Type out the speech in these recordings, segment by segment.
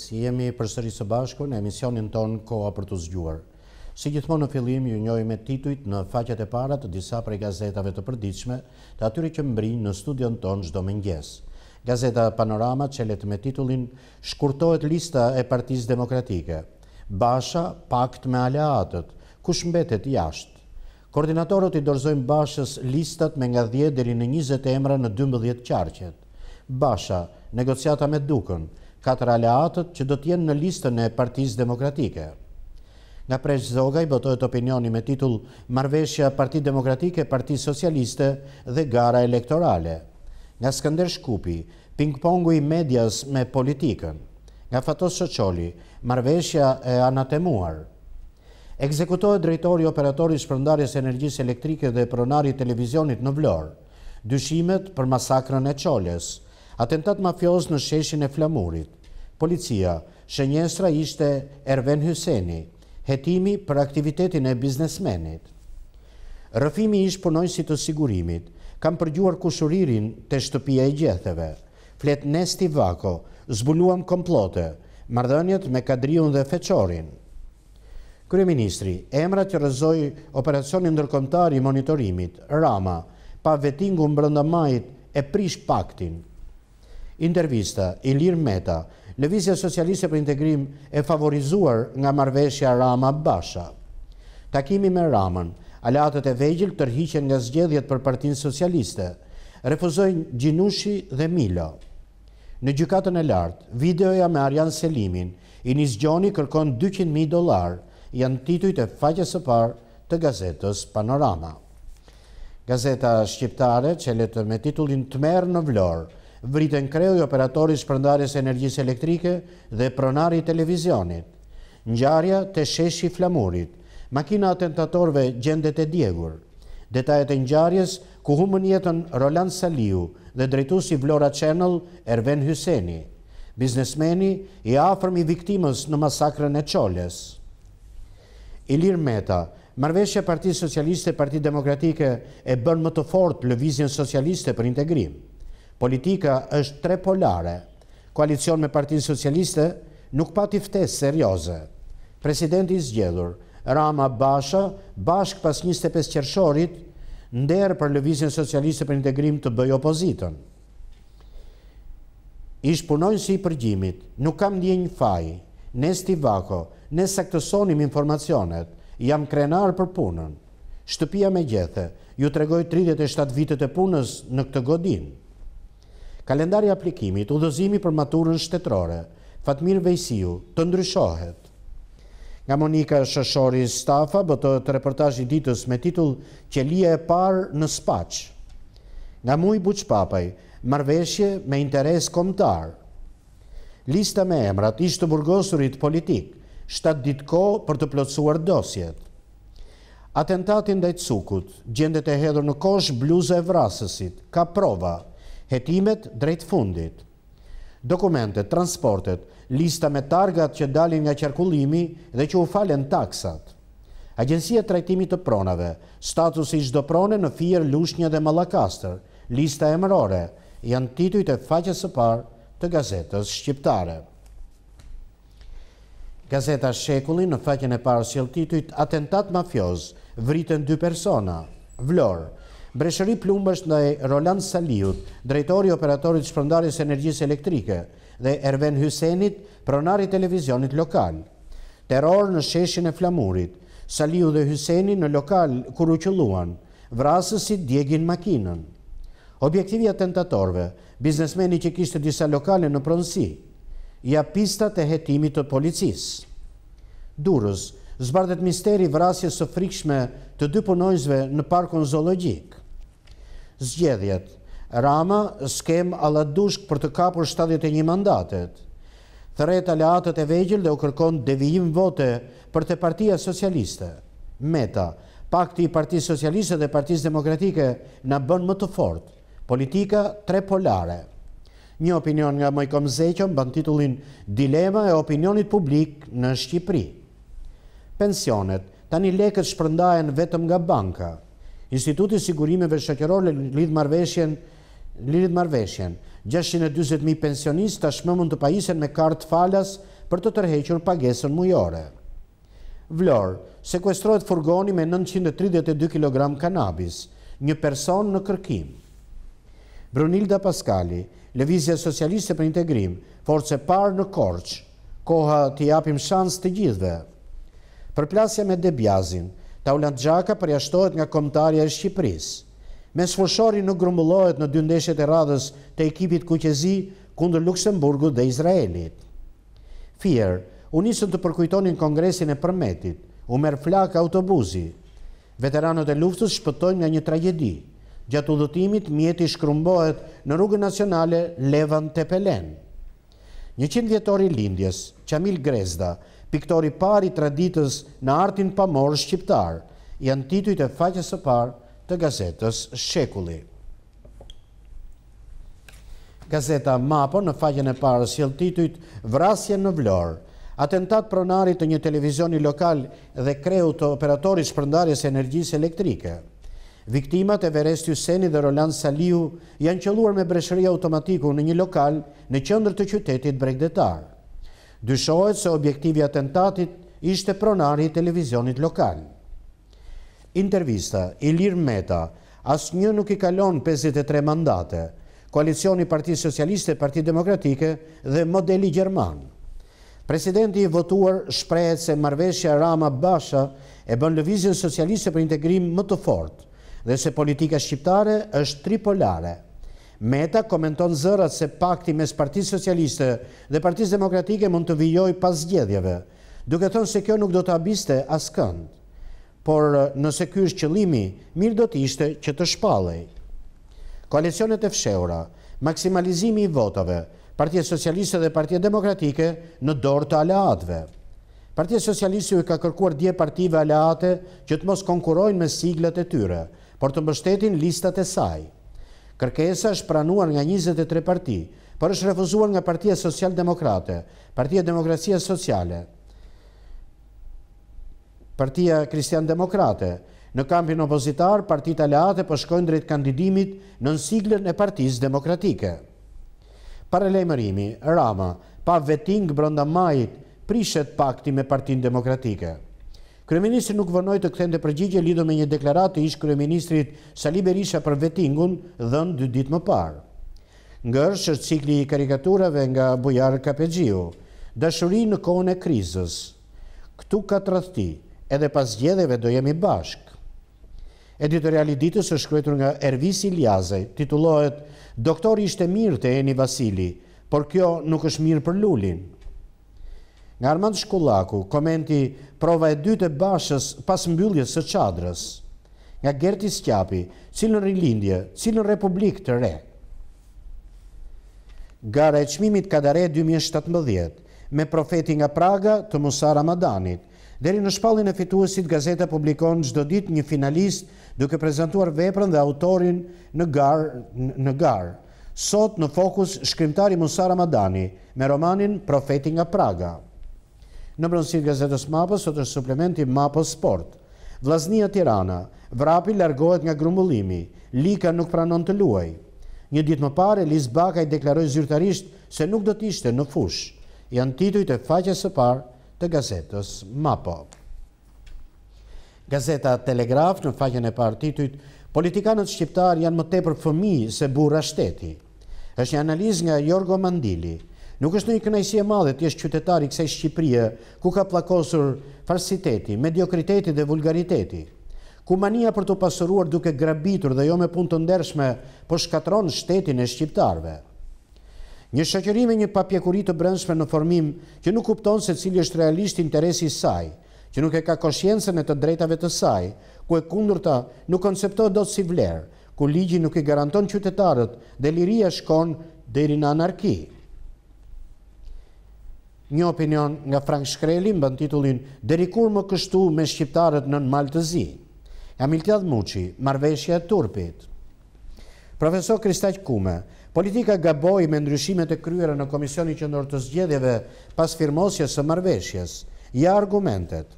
Si jemi për sëri së bashku në emisionin tonë koha për të zgjuar. Si gjithmonë në filim, ju njoj me tituit në faqet e parat të disa prej gazetave të përdiqme të atyri që mbrinë në studion tonë gjdo mëngjes. Gazeta Panorama qëllet me titullin Shkurtohet lista e partiz demokratike. Basha pakt me aleatët, kush mbetet jashtë. Koordinatorët i dorzojnë bashës listat me nga 10 dhe në 20 emra në 12 qarqet. Basha, negociata me dukën, katër aleatët që do t'jenë në listën e partiz demokratike. Nga prejsh Zogaj botojt opinioni me titull Marveshja Parti Demokratike, Parti Socialiste dhe Gara Elektorale. Nga Skander Shkupi, pingpongu i medjas me politikën. Nga Fatos Shocholi, Marveshja e Anatemuar. Ekzekutohet drejtori operatori shpërndarjes energjisë elektrike dhe pronari televizionit në vlorë. Dyshimet për masakrën e qoljesë atentat mafios në sheshin e flamurit. Policia, shënjestra ishte Erven Hyseni, hetimi për aktivitetin e biznesmenit. Rëfimi ish si të sigurimit, kam përgjuar kushuririn të shtëpia e gjetheve. Flet Nesti Vako, zbuluam komplote, mardënjet me kadriun dhe feqorin. Kryeministri, emra që rëzoj operacionin ndërkomtari monitorimit, Rama, pa vetingu më brënda majit e prish paktin, intervista Ilir Meta, Lëvizja Socialiste për Integrim e favorizuar nga marveshja Rama Basha. Takimi me Ramën, alatët e vejgjil tërhiqen nga zgjedhjet për partinë socialiste, refuzojnë Gjinushi dhe Milo. Në gjykatën e lartë, videoja me Arjan Selimin, Inis Gjoni kërkon 200.000 dolar, janë tituj të faqe së parë të gazetës Panorama. Gazeta Shqiptare, që letë me titullin të merë në vlorë, vritën kreu i operatori shpërndarës energjisë elektrike dhe pronari televizionit. Njarja të sheshi flamurit, makina atentatorve gjendet e djegur. Detajet e njarjes ku humën jetën Roland Saliu dhe drejtusi Vlora Channel Erven Hyseni, biznesmeni i afrëm i viktimës në masakrën e qoles. Ilir Meta, marveshje Parti Socialiste Parti Demokratike e bën më të fort lëvizjen socialiste për integrimë. Politika është trepolare. Koalicion me partinë socialiste nuk t'i ftesë serioze. Presidenti zgjedhur, Rama Basha, bashk pas 25 qershorit, nderë për lëvizjen socialiste për integrim të bëj opozitën. Ishtë punojnë si i përgjimit, nuk kam një një faj, ne stivako, ne saktësonim informacionet, jam krenar për punën. Shtëpia me gjethë, ju tregoj 37 vitet e punës në këtë godinë. Kalendari aplikimit, udhëzimi për maturën shtetrore, Fatmir Vejsiu, të ndryshohet. Nga Monika Shëshori Stafa, bëtë të reportaj i ditës me titull Qelia e parë në spach. Nga muj buqpapaj, marveshje me interes komtar. Lista me emrat ishtë të burgosurit politik, ditë ditko për të plotësuar dosjet. Atentatin dhe të cukut, gjendet e hedhur në kosh bluze e vrasësit, ka prova hetimet drejt fundit. Dokumentet, transportet, lista me targat që dalin nga qarkullimi dhe që u falen taksat. Agencia Trajtimi të Pronave, status i shdo prone në firë Lushnja dhe Malakastër, lista e mërore, janë tituit e faqës së parë të Gazetës Shqiptare. Gazeta Shekulli në faqën e parë sjelë tituit atentat mafios, vritën dy persona, vlorë, Breshëri plumbësht në Roland Saliut, drejtori operatorit shpërndarës energjis elektrike, dhe Erven Hysenit, pronari televizionit lokal. Terror në sheshin e flamurit, Saliu dhe Hyseni në lokal kuru qëlluan, vrasësit djegin makinën. Objektivi tentatorve, biznesmeni që kishtë disa lokale në pronsi, ja pista të jetimit të policis. Durës, zbardet misteri vrasjes së frikshme të dy punojzve në parkon zoologjikë zgjedhjet. Rama skem alat dushk për të kapur 71 mandatet. Thëret alatët e vejgjil dhe u kërkon devijim vote për të partia socialiste. Meta, pakti i partijë socialiste dhe partijës demokratike në bën më të fort. Politika tre polare. Një opinion nga Mojkom Zeqon bën titullin Dilema e opinionit publik në Shqipri. Pensionet, tani leket shpërndajen vetëm nga banka. Institutit Sigurimeve Shëkjerore lidhë marveshjen, 620.000 pensionist të shmëmën të pajisen me kartë falas për të tërhequr pagesën mujore. Vlor, sekwestrojt furgoni me 932 kg kanabis, një person në kërkim. Brunilda Paskali, Levizja Socialiste për Integrim, force parë në Korç, koha të japim shansë të gjithve. Përplasja me Debjazin, Taulant Gjaka përjashtohet nga komtarja e Shqipëris. Mes sfërshori nuk grumbullohet në dy ndeshjet e radhës të ekipit kuqezi kundër Luxemburgu dhe Izraelit. Fier, u nisën të përkujtonin kongresin e përmetit, u merë flak autobuzi. Veteranët e luftës shpëtojnë nga një tragedi. Gjatë udhëtimit, mjeti shkrumbohet në rrugën nacionale Levan Tepelen. Një qindjetori vjetori lindjes, Qamil Grezda, piktori pari të raditës në artin përmorë shqiptar, janë titujt e faqës e parë të gazetës Shekulli. Gazeta MAPO në faqën e parës jelë titujt Vrasje në Vlorë, atentat pronarit të një televizioni lokal dhe kreu të operatorit përndarjes e energjisë elektrike. Viktimat e Veresti Useni dhe Roland Saliu janë qëlluar me breshëria automatiku në një lokal në qëndrë të qytetit bregdetarë dyshojt se objektivi atentatit ishte pronari i televizionit lokal. Intervista Ilir Meta, asë një nuk i kalon 53 mandate, Koalicioni Parti Socialiste, Parti Demokratike dhe Modeli Gjerman. Presidenti i votuar shprejt se marveshja Rama Basha e bën lëvizjen socialiste për integrim më të fort dhe se politika shqiptare është tripolare. Meta komenton zërat se pakti mes Partisë Socialiste dhe Partisë Demokratike mund të vijoj pas gjedhjeve, duke thonë se kjo nuk do të abiste as kënd. Por nëse kjo është qëlimi, mirë do të ishte që të shpalej. Koalicionet e fsheura, maksimalizimi i votave, Partia Socialiste dhe Partia Demokratike në dorë të aleatve. Partia Socialiste ju ka kërkuar dje partive aleate që të mos konkurojnë me siglet e tyre, por të mbështetin listat e sajë. Kërkesa është pranuar nga 23 parti, për është refuzuar nga Partia Social-Demokrate, Partia Demokracia Sociale, Partia Kristian-Demokrate, në kampin opozitar, Partit Aleate përshkojnë po drejt kandidimit në nësiglën e Partisë demokratike. Parelejmërimi, Rama, pa vetingë brënda majit, prishet pakti me Partin Demokratike. Kryeministri nuk vënoj të këthende përgjigje lidu me një deklarat të ishë Kryeministrit Sali Berisha për vetingun dhënë dy dit më parë. Ngërsh është cikli i karikaturave nga Bujar Kapegjiu, dashuri në kone e krizës. Këtu ka të rëthti, edhe pas gjedheve do jemi bashkë. Editoriali ditës është shkretur nga Ervisi Iljazaj, titulohet Doktor ishte mirë të Eni Vasili, por kjo nuk është mirë për lullinë. Nga Armand Shkullaku, komenti prova e dytë e bashës pas mbylljes së qadrës. Nga Gerti Skjapi, cilën rilindje, cilën Republikë të re. Gara e qmimit kadare 2017, me profeti nga Praga të Musa Ramadanit, Deri në shpallin e fituesit, gazeta publikon gjdo dit një finalist duke prezentuar veprën dhe autorin në garë. Sot në fokus shkrimtari Musa Ramadani me romanin Profeti nga Praga. Në brëndësit gazetës Mapo, sot është suplementi Mapo Sport. Vlasnia Tirana, vrapi largohet nga grumbullimi, Lika nuk pranon të luaj. Një ditë më pare, Liz i deklaroj zyrtarisht se nuk do t'ishte në fush. Janë tituj të faqe së par të gazetës MAPO. Gazeta Telegraf në faqen e par titujt, politikanët shqiptar janë më tepër fëmi se burra shteti. është një analiz nga Jorgo Mandili, Nuk është një i kënajsi e madhe të jeshtë qytetari kësaj Shqipria, ku ka plakosur farsiteti, mediokriteti dhe vulgariteti, ku mania për të pasëruar duke grabitur dhe jo me pun të ndershme, po shkatron shtetin e Shqiptarve. Një shëqërim e një papjekurit të brëndshme në formim që nuk kupton se cilë është realisht interesi saj, që nuk e ka koshjensën e të drejtave të saj, ku e kundur ta nuk konceptoj do të si vlerë, ku ligji nuk i garanton qytetarët dhe liria shkon dhe në anarki. Një opinion nga Frank Shkreli mbën titullin Deri kur më kështu me shqiptarët në në Maltëzi? Jamiltjad Muqi, Marveshja Turpit. Profesor Kristaq Kume, politika gaboj me ndryshimet e kryera në Komisioni Qëndor të Zgjedeve pas firmosjes së Marveshjes, ja argumentet.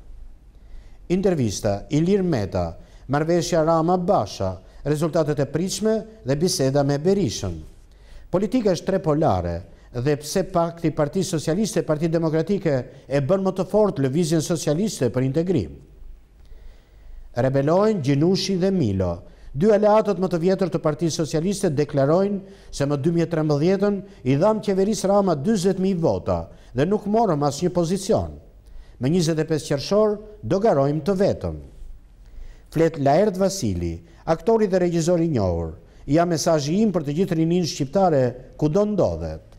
Intervista Ilir Meta, Marveshja Rama Basha, rezultatet e pritshme dhe biseda me Berishën. Politika është tre polare, dhe pse pakti Parti Socialiste, e Parti Demokratike e bën më të fort lëvizjen socialiste për integrim. Rebelojnë Gjinushi dhe Milo. Dy aleatët më të vjetër të Parti Socialiste deklarojnë se më 2013-ën i dham qeveris Rama 20.000 vota dhe nuk morëm as një pozicion. Më 25 qërshor do garojmë të vetëm. Flet Laert Vasili, aktori dhe regjizori njohur, ja mesajë im për të gjithë rinin shqiptare ku do ndodhet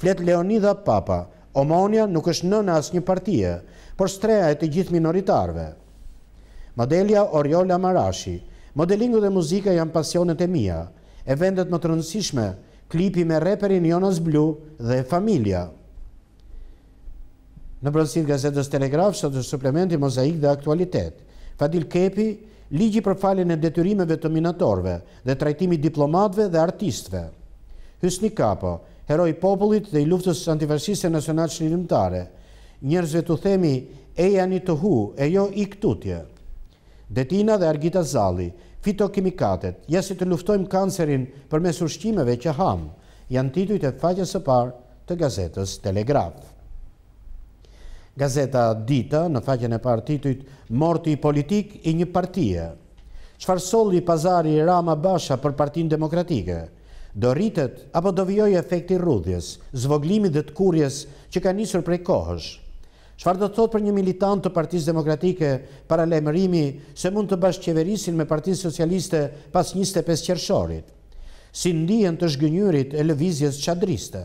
flet Leonida Papa, Omonia nuk është në në asë një partije, por streja e të gjithë minoritarve. Modelja Oriola Marashi, modelingu dhe muzika janë pasionet e mija, eventet më të rëndësishme, klipi me reperin Jonas Blu dhe familia. Në brëndësit gazetës Telegraf, sot është suplementi mozaik dhe aktualitet. Fadil Kepi, ligji për falin e detyrimeve të minatorve dhe trajtimi diplomatve dhe artistve. Hysni Kapo, heroj popullit dhe i luftës antifashiste nësionat shnirimtare. Njerëzve të themi e janë i të hu, e jo i këtutje. Detina dhe Argita Zali, fitokimikatet, jesi të luftojmë kancerin për mes ushqimeve që hamë, janë titujt e faqën së parë të gazetës Telegraf. Gazeta Dita, në faqen e parë titujt, morti politik i një partije. Qfarsolli pazari Rama Basha për partin demokratike? do rritet apo do vjoj efekti rudhjes, zvoglimit dhe të kurjes që ka njësër prej kohësh. Shfar do të thot për një militant të partiz demokratike para lemërimi se mund të bashkë qeverisin me partiz socialiste pas 25 qërëshorit, si ndijen të shgënyurit e lëvizjes qadriste.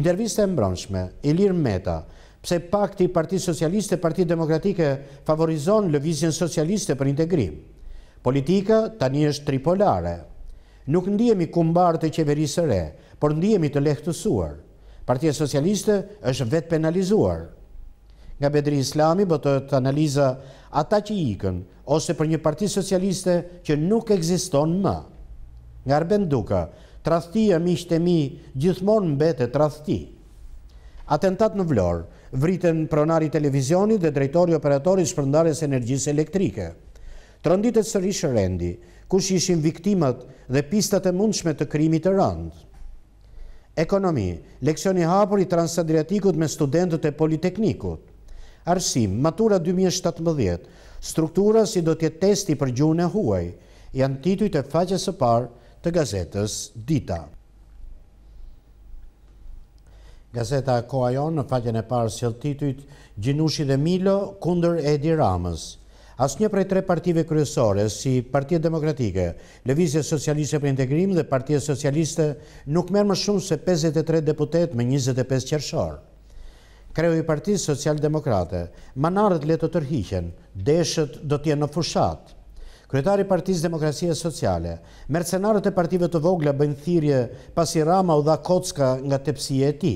Interviste e mbronshme, Ilir Meta, pse pakti Parti Socialiste, Parti Demokratike, favorizon lëvizjen socialiste për integrim. Politika tani është tripolare. Nuk ndihemi kumbar të qeverisë së re, por ndihemi të lehtësuar. Partia Socialiste është vetë penalizuar. Nga Bedri Islami të analiza ata që ikën ose për një parti socialiste që nuk ekziston më. Nga Arben Duka, tradhtia më shtemi gjithmonë mbetet tradhti. Atentat në vlorë, vritën pronari i televizionit dhe drejtori i operatorit shpërndarës energjisë elektrike. e sërish rendi kush ishin viktimat dhe pistat e mundshme të krimit të randë. Ekonomi, leksioni hapur i transadriatikut me studentët e politeknikut. Arsim, matura 2017, struktura si do tjetë testi për gjuhën e huaj, janë tituj të faqës së parë të gazetës Dita. Gazeta Koajon në faqën e parë së tituj të Gjinushi dhe Milo kunder Edi Ramës, Asë një prej tre partive kryesore, si Partia Demokratike, Levizje Socialiste për Integrim dhe Partia Socialiste, nuk merë më shumë se 53 deputet me 25 qërshorë. Kreu i Partisë Socialdemokrate, manarët le të tërhiqen, deshët do t'je në fushat. Kryetari Partisë Demokrasia Sociale, mercenarët e partive të vogla bëjnë thirje pasi rama u dha kocka nga tepsije e ti.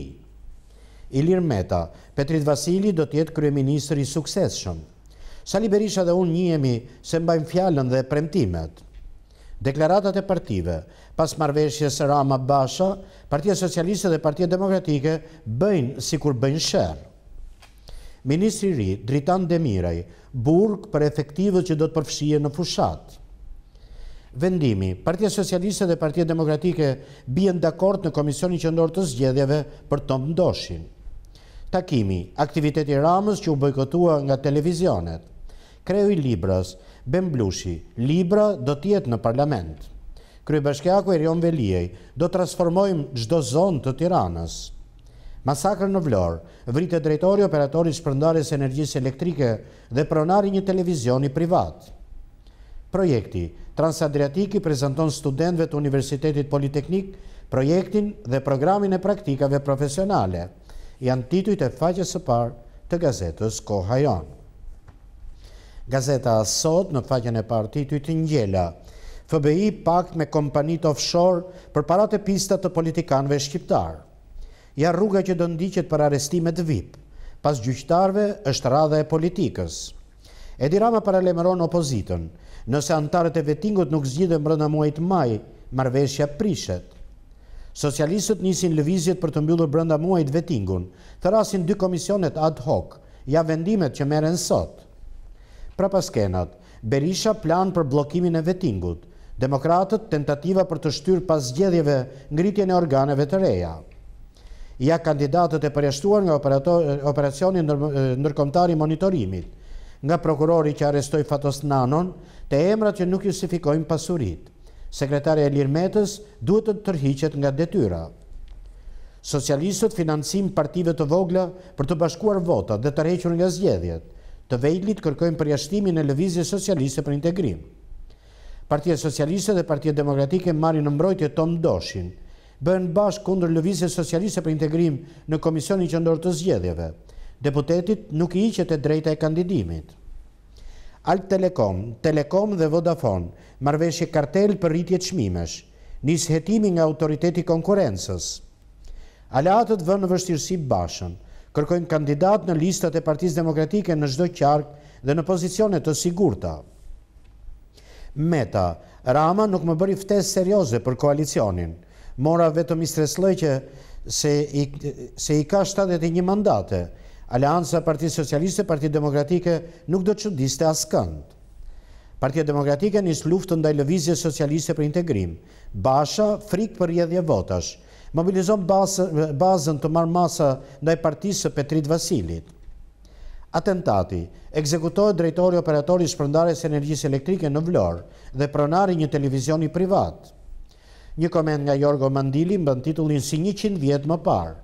Ilir Meta, Petrit Vasili do t'jetë i sukseshën. Sali Berisha dhe unë njemi se mbajnë fjallën dhe premtimet. Deklaratat e partive, pas marveshje së Rama Basha, Partia Socialiste dhe Partia Demokratike bëjnë si kur bëjnë shërë. Ministri ri, Dritan Demiraj, burg për efektivët që do të përfshie në fushat. Vendimi, Partia Socialiste dhe Partia Demokratike bjen dakort në Komisionin Qëndor të Zgjedhjeve për të mëndoshin. Takimi, aktiviteti ramës që u bëjkotua nga televizionet kreju i Libras, Bemblushi, Libra do tjetë në parlament. Krye Bashkjaku e Rion Velijej do transformojmë gjdo zonë të tiranës. Masakrë në Vlorë, vritë drejtori operatori shpërndarës energjisë elektrike dhe pronari një televizioni privat. Projekti Transadriatiki prezenton studentve të Universitetit Politeknik projektin dhe programin e praktikave profesionale, janë tituj të faqës së parë të gazetës Kohajonë. Gazeta Asot në faqen e parti të i të njela. FBI pakt me kompanit offshore për parat e pistat të politikanve shqiptar. Ja rruga që dëndiqet për arestimet vip. Pas gjyqtarve është radha e politikës. Edi Rama paralemeron opozitën. Nëse antarët e vetingut nuk zgjidhe mërëna muajt maj, marveshja prishet. Socialistët njësin lëvizjet për të mbyllur brënda muajt vetingun, të rasin dy komisionet ad hoc, ja vendimet që meren sotë pra paskenat, Berisha plan për blokimin e vetingut, demokratët tentativa për të shtyrë pas gjedhjeve ngritjen e organeve të reja. Ja kandidatët e përjashtuar nga operacionin nërkomtari monitorimit, nga prokurori që arestoj Fatos Nanon, të emrat që nuk justifikojnë pasurit. Sekretare e Lirmetës duhet të tërhiqet nga detyra. Socialistët financim partive të vogla për të bashkuar vota dhe tërhequr nga zgjedhjet, të vejlit kërkojnë përjashtimin e lëvizje socialiste për integrim. Partia Socialiste dhe Partia Demokratike marri në mbrojtje Tom Doshin, bën bashkë kundër lëvizje socialiste për integrim në Komisioni Qëndor të Zgjedhjeve. Deputetit nuk i iqet e drejta e kandidimit. Alt Telekom, Telekom dhe Vodafone, marveshje kartel për rritje të shmimesh, njës jetimi nga autoriteti konkurences. Alatët vënë vështirësi bashën, kërkojnë kandidat në listat e partiz demokratike në gjdo qark dhe në pozicionet të sigurta. Meta, Rama nuk më bëri ftes serioze për koalicionin, mora vetëm i që se i ka 71 mandate, Alianca Parti Socialiste, Parti Demokratike nuk do që diste asë Partia Demokratike njësë luftë ndaj lëvizje socialiste për integrim, basha frikë për rjedhje votash, mobilizon bazën të marrë masa ndaj partisë Petrit Vasilit. Atentati, ekzekutohet drejtori operatori shpërndarës energjisë elektrike në vlorë dhe pronari një televizioni privat. Një komend nga Jorgo Mandili mbën titullin si 100 vjetë më parë.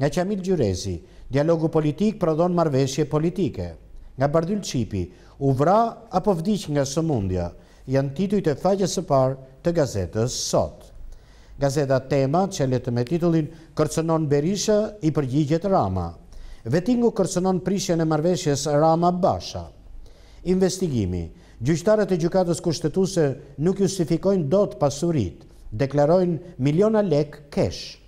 Nga Qamil Gjurezi, dialogu politik prodhon marveshje politike. Nga Bardyl Qipi, u vra apo vdiq nga sëmundja, janë tituj të faqës së parë të gazetës sotë gazeta tema që letë me titullin Kërcënon Berisha i përgjigjet Rama. Vetingu kërcënon prishjen e marveshjes Rama Basha. Investigimi, gjyqtarët e gjykatës kushtetuse nuk justifikojnë do të pasurit, deklarojnë miliona lek kesh.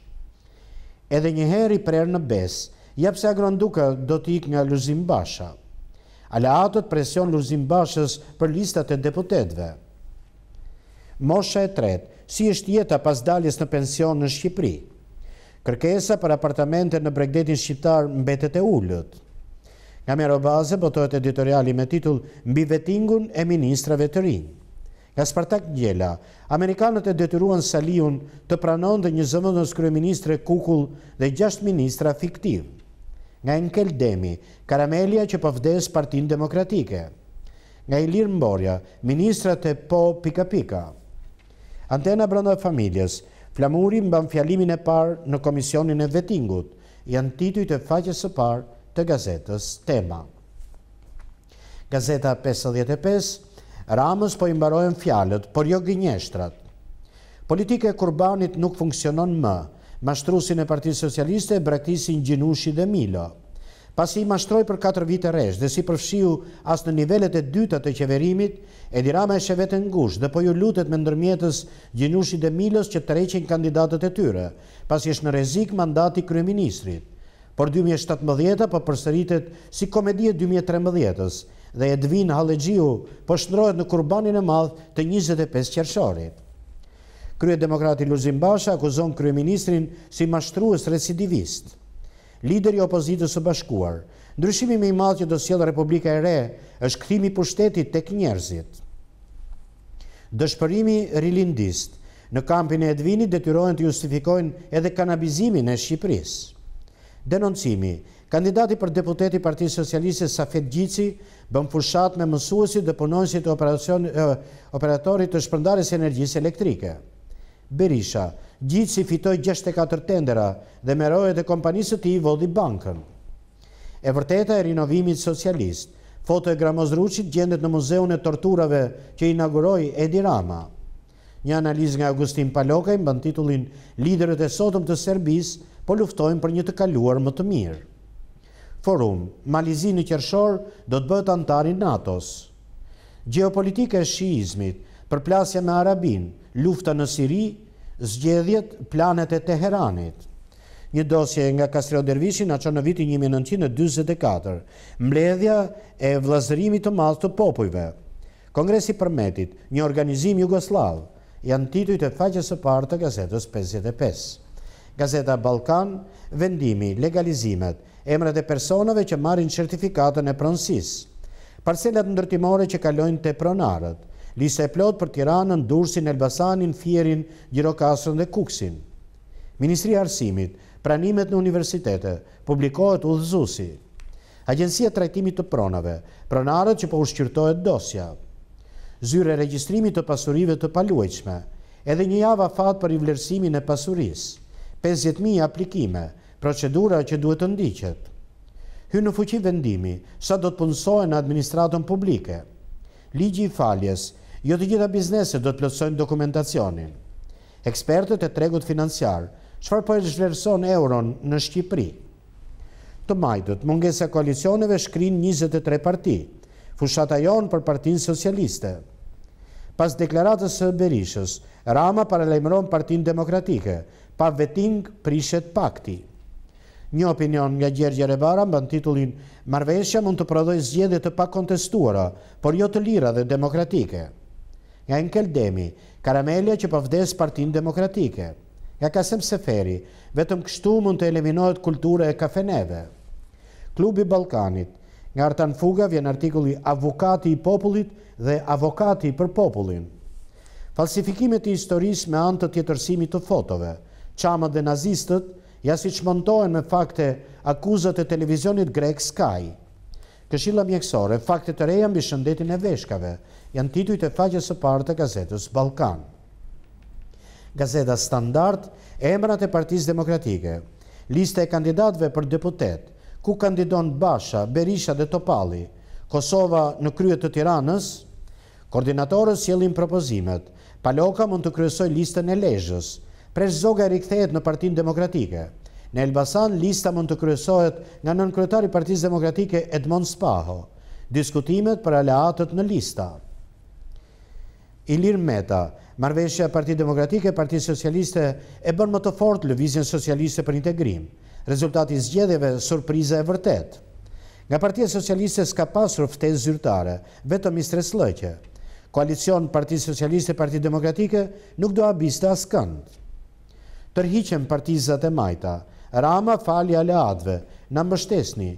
Edhe njëheri prerë në bes, japse agronduka do të ikë nga Luzim Basha. Aleatët presion Luzim Bashës për listat e deputetve. Moshe e tretë, si është jeta pas daljes në pension në Shqipëri. Kërkesa për apartamente në bregdetin shqiptar mbetet e ullët. Nga mero baze botohet editoriali me titull Mbi vetingun e ministrave të rinjë. Nga Spartak Gjela, Amerikanët e detyruan Saliun të pranon dhe një zëmën në skrujë ministre kukull dhe gjasht ministra fiktiv. Nga Enkel Demi, karamelia që pëvdes po partin demokratike. Nga Ilir Mborja, ministrat e po pika pika antena brënda e familjes. Flamuri mban fjalimin e parë në komisionin e vetingut, janë tituj të faqës e parë të gazetës tema. Gazeta 55, Ramës po imbarojnë fjalët, por jo gjinjeshtrat. Politike kurbanit nuk funksionon më, mashtrusin e Parti Socialiste e braktisin Gjinushi dhe Milo pasi i mashtroj për 4 vite resh dhe si përfshiu asë në nivellet e dyta të qeverimit, Edirama e shëvet e ngush dhe po ju lutet me ndërmjetës gjenushi dhe milës që të reqin kandidatët e tyre, pasi është në rezik mandati kryeministrit. Por 2017 po përsëritet si komediet 2013-ës dhe Edvin Halegjiu po shëndrojt në kurbanin e madh të 25 qershori. Krye Demokrati Luzim Basha akuzon kryeministrin si mashtrues recidivistë lideri opozitës së bashkuar. Ndryshimi me i malë që do sjellë Republika e Re është këthimi pushtetit tek njerëzit. Dëshpërimi rilindist në kampin e edvini detyrojnë të justifikojnë edhe kanabizimin e Shqipëris. Denoncimi, kandidati për deputeti Parti Socialiste Safet Gjici bëm fushat me mësuesit dhe punonësit operatorit të shpërndarës energjisë elektrike. Berisha, gjithë si fitoj 64 tendera dhe merojët e kompanisë të i vodhi bankën. E vërteta e rinovimit socialist, foto e gramozruqit gjendet në muzeun e torturave që inauguroi Edi Rama. Një analiz nga Augustin Palokaj më bën titullin Liderët e sotëm të Serbis po luftojnë për një të kaluar më të mirë. Forum, Malizi në Kjershor do të bëtë antarin Natos. Gjeopolitika e shiizmit, përplasja me Arabin, lufta në Siri, zgjedhjet planet e Teheranit. Një dosje nga Kastrio Dervishin a që në vitin 1924, mbledhja e vlazërimi të malë të popujve. Kongresi përmetit, një organizim Jugoslav, janë tituj të faqës e partë të gazetës 55. Gazeta Balkan, vendimi, legalizimet, emrët e personave që marin certifikatën e pronsis, parcelat ndërtimore që kalojnë të pronarët, e plot për Tiranën, Dursin, Elbasanin, Fjerin, Gjirokasën dhe Kuksin. Ministri Arsimit, pranimet në universitete, publikohet Udhëzusi. dhëzusi. Agencia Trajtimit të Pronave, pronarët që po ushqyrtojt dosja. Zyre Registrimi të Pasurive të Paluajqme, edhe një java fatë për i vlerësimin e pasuris. 50.000 aplikime, procedura që duhet të ndiqet. Hy në fuqi vendimi, sa do të punësojnë në administratën publike. Ligi i faljes, Jo të gjitha bizneset do të plëtsojnë dokumentacionin. Ekspertët e tregut financiar, qëfar për po zhverëson euron në Shqipëri? Të majdët, mungese koalicioneve shkrin 23 parti, fushata jonë për partin socialiste. Pas deklaratës së Berishës, Rama paralajmëron partin demokratike, pa veting prishet pakti. Një opinion nga Gjergje Rebara në titullin Marveshja mund të prodhoj zgjede të pak kontestuara, por jo të lira dhe demokratike nga Enkel Demi, karamelja që pëvdes po partin demokratike. Nga Kasem Seferi, vetëm kështu mund të eliminohet kulturë e kafeneve. Klubi Balkanit, nga Artan Fuga vjen artikulli Avokati i popullit dhe Avokati për popullin. Falsifikimet i historisë me antë të tjetërsimit të fotove, qama dhe nazistët, ja si që mëntohen me fakte akuzat e televizionit grek Sky. Këshilla mjekësore, fakte të reja mbi shëndetin e veshkave, janë tituj të faqës e partë të gazetës Balkan. Gazeta Standard, emrat e partiz demokratike, liste e kandidatve për deputet, ku kandidon Basha, Berisha dhe Topali, Kosova në kryet të tiranës, koordinatorës jelin propozimet, Paloka mund të kryesoj listën e lejës, prej zoga e rikthejet në partin demokratike. Në Elbasan, lista mund të kryesohet nga nënkryetari partiz demokratike Edmond Spaho, diskutimet për aleatët në listat. Ilir Meta, marveshja Parti Demokratike, Parti Socialiste e bërë më të fort lëvizjen socialiste për integrim. Rezultati zgjedeve, surpriza e vërtet. Nga Partia Socialiste s'ka pasur ftes zyrtare, vetëm i stres lëqe. Koalicion Parti Socialiste, Parti Demokratike nuk do abiste asë këndë. Tërhiqen partizat e majta, rama fali aleatve, në mështesni,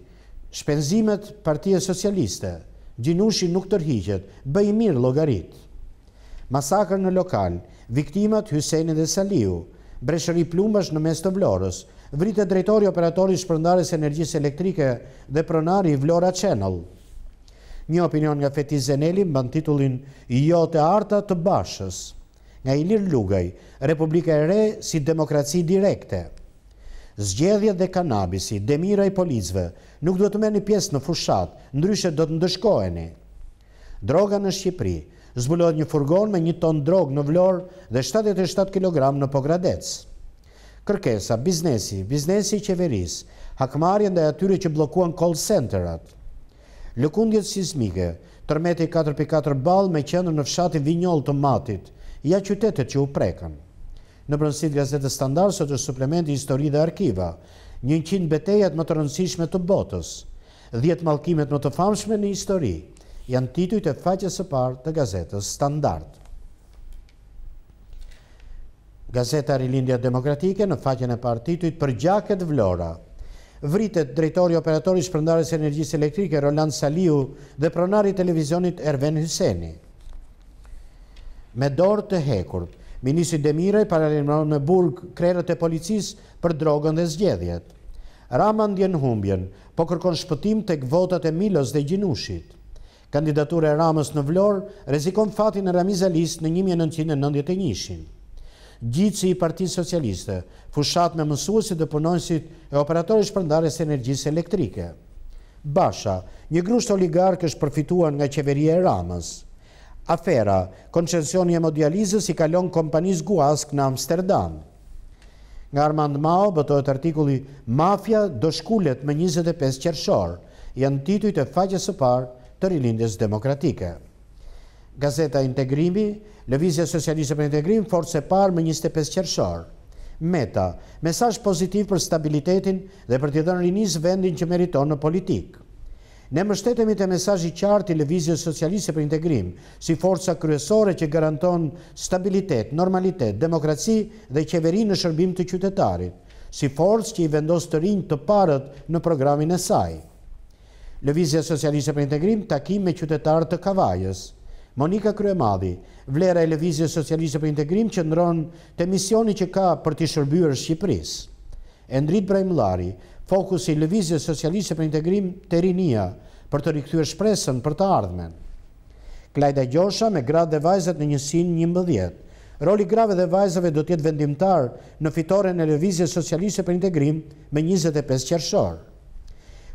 shpenzimet Partia Socialiste, gjinushi nuk tërhiqet, bëj mirë logaritë masakrë në lokal, viktimat Hyseni dhe Saliu, breshëri plumbash në mes të vlorës, vritë drejtori operatori shpërndarës energjis elektrike dhe pronari Vlora Channel. Një opinion nga Feti Zeneli mban titullin Jo të arta të bashës, nga Ilir Lugaj, Republika e Re si demokraci direkte. Zgjedhje dhe kanabisi, demira i polizve, nuk do të meni pjesë në fushat, ndryshet do të ndëshkojeni. Droga në Shqipëri, zbulohet një furgon me një ton drog në vlorë dhe 77 kg në pogradec. Kërkesa, biznesi, biznesi i qeveris, hakmarjen dhe atyre që blokuan call centerat, lëkundjet sismike, tërmeti 4.4 bal me qenër në fshatin vinyol të matit, ja qytetet që u prekan. Në brënsit gazetës standard, sot është suplementi histori dhe arkiva, 100 betejat më të rëndësishme të botës, 10 malkimet më të famshme në histori, janë titujt e faqes së parë të gazetës Standard. Gazeta Rilindja Demokratike në faqen e parë titujt për gjaket vlora. Vritet drejtori operatori shpërndarës energjisë elektrike Roland Saliu dhe pronari televizionit Erven Hyseni. Me dorë të hekur, Ministri Demiraj paralimron me burg krerët e policis për drogën dhe zgjedhjet. Raman djenë humbjen, po kërkon shpëtim të këvotat e Milos dhe Gjinushit. Kandidaturë e Ramës në Vlorë rezikon fatin e Ramiz Alis në 1991. Gjitësi i Parti Socialiste, fushat me mësuësit dhe punonësit e operatori shpërndarës energjisë elektrike. Basha, një grusht oligark është përfituan nga qeveria e Ramës. Afera, koncensioni e modializës i kalon kompanis Guask në Amsterdam. Nga Armand Mao, bëtojt artikulli Mafia do shkullet me 25 qershor, janë titujt e faqës së parë, të rilindjes demokratike. Gazeta Integrimi, Lëvizja Socialiste për Integrim, forse parë më 25 qërshor. Meta, mesaj pozitiv për stabilitetin dhe për të dhe në rinis vendin që meriton në politikë. Ne mështetemi të mesajji qartë i Lëvizja Socialiste për Integrim, si forca kryesore që garanton stabilitet, normalitet, demokraci dhe qeveri në shërbim të qytetarit, si forcë që i vendos të rinjë të parët në programin e sajë. Lëvizja Socialiste për Integrim, takim me qytetarë të Kavajës. Monika Kryemadhi, vlera e Lëvizja Socialiste për Integrim që ndronë të misioni që ka për të shërbyrë Shqipëris. Endrit Brejmlari, fokus i Lëvizja Socialiste për Integrim të rinia për të rikëthu e shpresën për të ardhmen. Klajda Gjosha me gradë dhe vajzat në njësin një mbëdhjet. Roli grave dhe vajzave do tjetë vendimtar në fitore në Lëvizja Socialiste për Integrim me 25 qërshorë.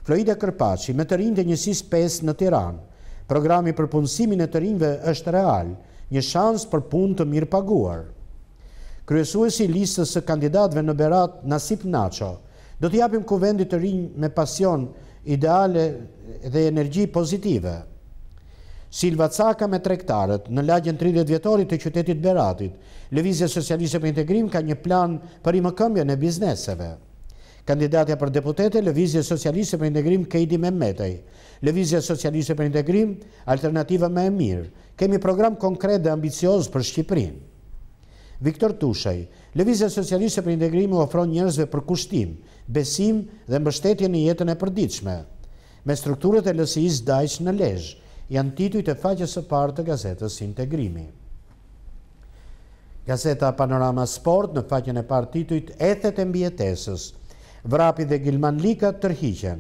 Floida Kërpaci, me të rinjë të njësis pes në Tiran. Programi për punësimin e të rinjëve është real, një shans për punë të mirë paguar. Kryesuesi listës së kandidatve në Berat, Nasip Nacho, do të japim kuvendit të rinjë me pasion, ideale dhe energji pozitive. Silva Caka me trektarët, në lagjen 30 vjetorit të qytetit Beratit, Levizja Socialisë për Integrim ka një plan për imë këmbje në bizneseve kandidatja për deputete, Lëvizje Socialiste për Integrim Kejdi Mehmetaj, Lëvizje Socialiste për Integrim Alternativa me e Mirë, kemi program konkret dhe ambicioz për Shqiprin. Viktor Tushaj, Lëvizje Socialiste për Integrim ofron njërzve për kushtim, besim dhe mbështetje në jetën e përdiqme. Me strukturët e lësijis dajq në lejsh, janë tituj të faqës e partë të gazetës Integrimi. Gazeta Panorama Sport në faqën e të ethet e mbjetesës, vrapi dhe Gilman Lika tërhiqen.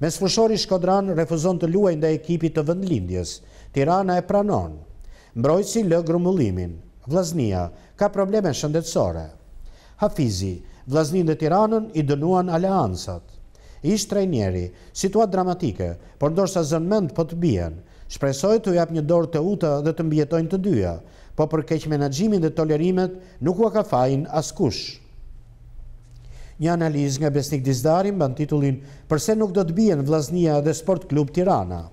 Mes fushori Shkodran refuzon të luaj nda ekipi të vëndlindjes, Tirana e pranon. Mbrojci lë grumullimin, Vlaznia ka probleme shëndetsore. Hafizi, Vlaznin dhe Tiranën i dënuan aleansat. Ishtë trejnjeri, situat dramatike, por ndorës a zënmend për po të bjenë, Shpresoj të jap një dorë të uta dhe të mbjetojnë të dyja, po për keq menagjimin dhe tolerimet nuk ua ka fajnë askush një analiz nga Besnik Dizdarim bën titullin përse nuk do të bijen Vlasnia dhe Sport Klub Tirana.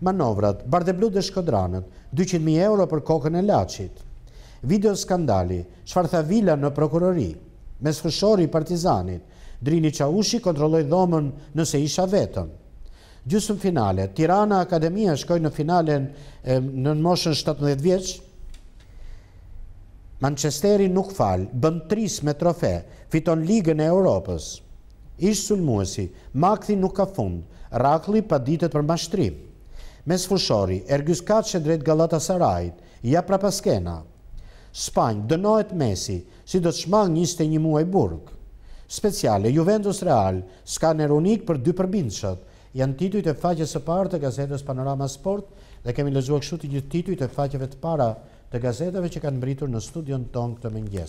Manovrat, Bardeblu dhe Shkodranët, 200.000 euro për kokën e lachit. Video skandali, shfartha vila në prokurori, mes fëshori partizanit, Drini Qaushi kontroloj dhomën nëse isha vetën. Gjusëm finale, Tirana Akademia shkoj në finalen në në moshën 17 vjeqë, Manchesteri nuk falë, bën tris me trofe, fiton ligën e Europës. Ishtë sulmuesi, makthi nuk ka fund, rakli pa ditët për mashtrim. Mes fushori, ergjus që drejt Galatasarajt, ja pra paskena. Spanjë, dënojt mesi, si do të shmang njiste një muaj burg. Speciale, Juventus Real, s'ka unik për dy përbindëshët, janë tituj të faqës e partë të gazetës Panorama Sport, dhe kemi lezuak shu të një tituj të faqëve të para të gazetave që kanë mbritur në studion tonë këtë mëngjes.